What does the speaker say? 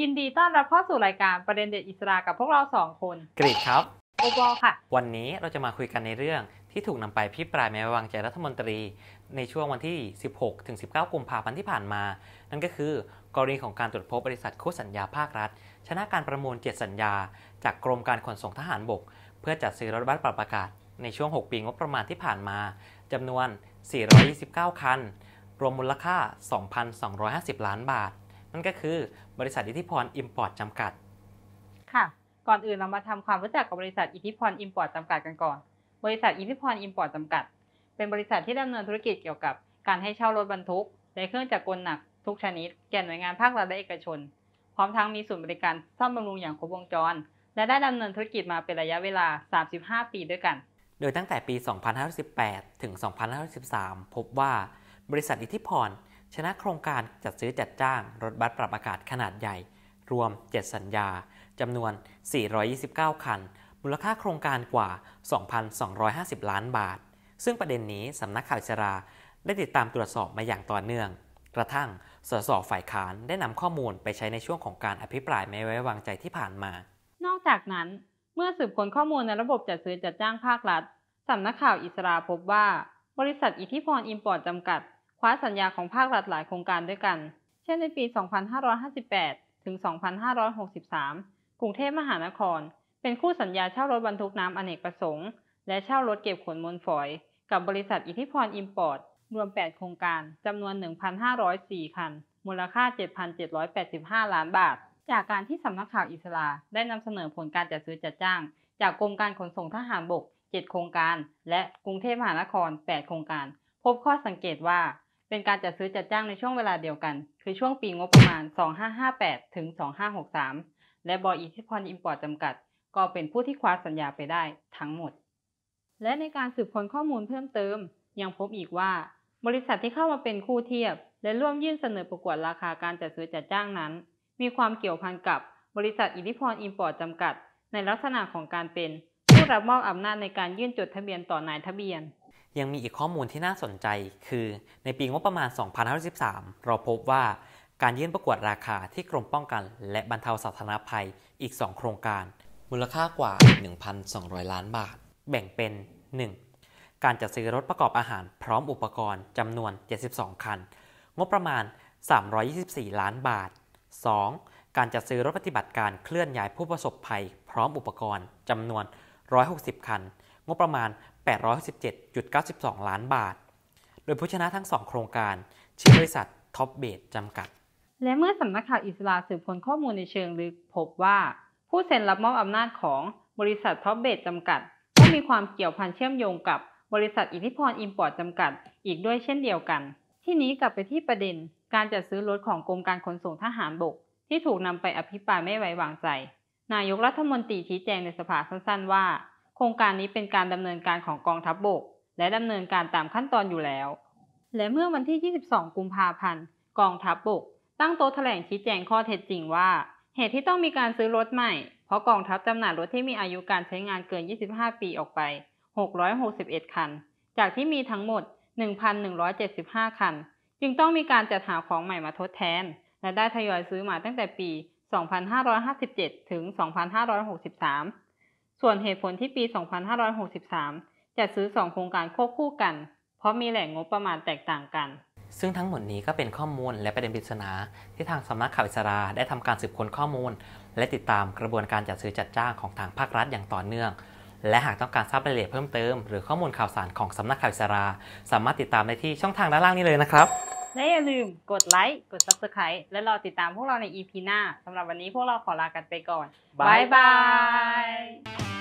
ยินดีต้อนรับเข้าสู่รายการประเด็นเด็ดอิสระกับพวกเราสองคน กรีดครับโอบอค่ะ วันนี้เราจะมาคุยกันในเรื่องที่ถูกนำไปพิปรายไม่ว้วางใจรัฐมนตรีในช่วงวันที่ 16ถึง19กุมภาพันธ์ที่ผ่านมา นั่นก็คือ กรณีของการตรวจพบบริษัทคู่สัญญาภาครัฐ ชนะการประมูลเจ็ดสัญญา จากกรมการขนส่งทหารบก เพื่อจัดซื้อรถบัสปรับอากาศ ในช่วง 6 ปีงบประมาณที่ผ่านมาจำนวน429คันรวมมูลค่า 2,250 ล้านบาทนั่นก็คือบริษัทอิทธิพรอิมพอร์ตจำกัด ค่ะ ก่อนอื่นเรามาทำความรู้จักกับบริษัทอิทธิพรอิมพอร์ตจำกัดกันก่อน บริษัทอิทธิพรอิมพอร์ตจำกัด เป็นบริษัทที่ดำเนินธุรกิจเกี่ยวกับการให้เช่ารถบรรทุกและเครื่องจักรกลหนัก ทุกชนิดแก่หน่วยงานภาครัฐและเอกชน พร้อมทั้งมีศูนย์บริการซ่อมบำรุงอย่างครบวงจร และได้ดำเนินธุรกิจมาเป็นระยะเวลา 35 ปีด้วยกัน โดยตั้งแต่ปี 2518ถึง 2513 พบว่าบริษัทอิทธิพรชนะโครงการจัดซื้อจัดจ้าง รถบัสปรับอากาศขนาดใหญ่ รวม 7 สัญญา จำนวน 429 คัน มูลค่าโครงการกว่า 2,250 ล้านบาท ซึ่งประเด็นนี้สำนักข่าวอิสราได้ติดตามตรวจสอบมาอย่างต่อเนื่อง กระทั่งสสฝ่ายค้านได้นำข้อมูลไปใช้ในช่วงของการอภิปรายไม่ไว้วางใจที่ผ่านมา นอกจากนั้นเมื่อสืบค้นข้อมูลในระบบจัดซื้อจัดจ้างภาครัฐสำนักข่าวอิสราพบว่า บริษัทอิทธิพรอิมพอร์ตจำกัดคว้าสัญญาของภาครัฐหลายโครงการด้วยกัน เช่นในปี 2558 ถึง 2563 กรุงเทพมหานคร เป็นคู่สัญญาเช่ารถบรรทุกน้ำอเนกประสงค์และเช่ารถเก็บขนมวลฝอย กับบริษัทอิทธิพรอิมพอร์ต รวม 8 โครงการจำนวน 1,504 คัน มูลค่า 7,785 ล้านบาท จากการที่สำนักข่าวอิสราได้นำเสนอผลการจัดซื้อจัดจ้าง จากกรมการขนส่งทหารบก 7 โครงการและกรุงเทพมหานคร 8 โครงการ พบข้อสังเกตว่าเป็นการจัดซื้อจัดจ้างในช่วงเวลาเดียวกัน คือช่วงปีงบประมาณ 2558 ถึง 2563 และบออิทธิพรอิมพอร์ตจำกัด ก็เป็นผู้ที่คว้าสัญญาไปได้ทั้งหมด และในการสืบค้นข้อมูลเพิ่มเติม ยังพบอีกว่า บริษัทที่เข้ามาเป็นคู่เทียบ และร่วมยื่นเสนอประกวดราคาการจัดซื้อจัดจ้างนั้น มีความเกี่ยวพันกับบริษัทอิทธิพรอิมพอร์ตจำกัด ในลักษณะของการเป็นผู้รับมอบอำนาจในการยื่นจดทะเบียนต่อนายทะเบียนยังมีอีกข้อมูลที่น่าสนใจ คือในปีงบประมาณ 2513เราพบว่าการยื่นประกวดราคาที่กรมป้องกันและบรรเทาสาธารณภัยอีก 2 โครงการ มูลค่ากว่า 1,200 ล้านบาท แบ่งเป็น 1. การจัดซื้อรถประกอบอาหารพร้อมอุปกรณ์ จำนวน 72 คัน งบประมาณ 324 ล้านบาท 2. การจัดซื้อรถปฏิบัติการเคลื่อนย้ายผู้ประสบภัย พร้อมอุปกรณ์จำนวน 160 คันงบประมาณ817.92 ล้านบาท โดยผู้ชนะทั้งสองโครงการ ชื่อบริษัทท็อปเบดจำกัด และเมื่อสำนักข่าวอิสราสืบผลนข้อมูลในเชิงลึก พบว่า ผู้เซ็นรับมอบอำนาจของบริษัทท็อปเบดจำกัดก็มีความเกี่ยวพันเชื่อมโยงกับบริษัทอิทธิพรอิมพอร์ตจำกัด อีกด้วยเช่นเดียวกัน ที่นี้กลับไปที่ประเด็นการจัดซื้อรถของกรมการขนส่งทหารบกที่ถูกนำไปอภิปรายไม่ไว้วางใจ นายกรัฐมนตรีชี้แจงในสภาสั้น ๆ ว่าโครงการนี้เป็นการดำเนินการของกองทัพบบก และดำเนินการตามขั้นตอนอยู่แล้ว และเมื่อวันที่ 22 กุมภาพันธ์ กองทัพบบก ตั้งโต๊ะแถลงชี้แจงข้อเท็จจริงว่า เหตุที่ต้องมีการซื้อรถใหม่ เพราะกองทัพจำหน่ายรถที่มีอายุการใช้งานเกิน 25 ปีออกไป 661 คัน จากที่มีทั้งหมด 1,175 คัน จึงต้องมีการจัดหาของใหม่มาทดแทน และได้ทยอยซื้อมาตั้งแต่ปี 2557 ถึง 2563ส่วนเหตุผลที่ปี 2563 จัดซื้อ 2 โครงการควบคู่กัน เพราะมีแหล่งงบประมาณแตกต่างกัน ซึ่งทั้งหมดนี้ก็เป็นข้อมูลและประเด็นปริศนาที่ทางสำนักข่าวอิสราได้ทำการสืบค้นข้อมูล และติดตามกระบวนการจัดซื้อจัดจ้างของทางภาครัฐอย่างต่อเนื่อง และหากต้องการทราบรายละเอียดเพิ่มเติม หรือข้อมูลข่าวสารของสำนักข่าวอิสรา สามารถติดตามได้ที่ช่องทางด้านล่างนี้เลยนะครับและอย่าลืมกดไลค์กด Subscribe และรอติดตามพวกเราใน EP หน้าสำหรับวันนี้พวกเราขอลากันไปก่อนบ๊ายบาย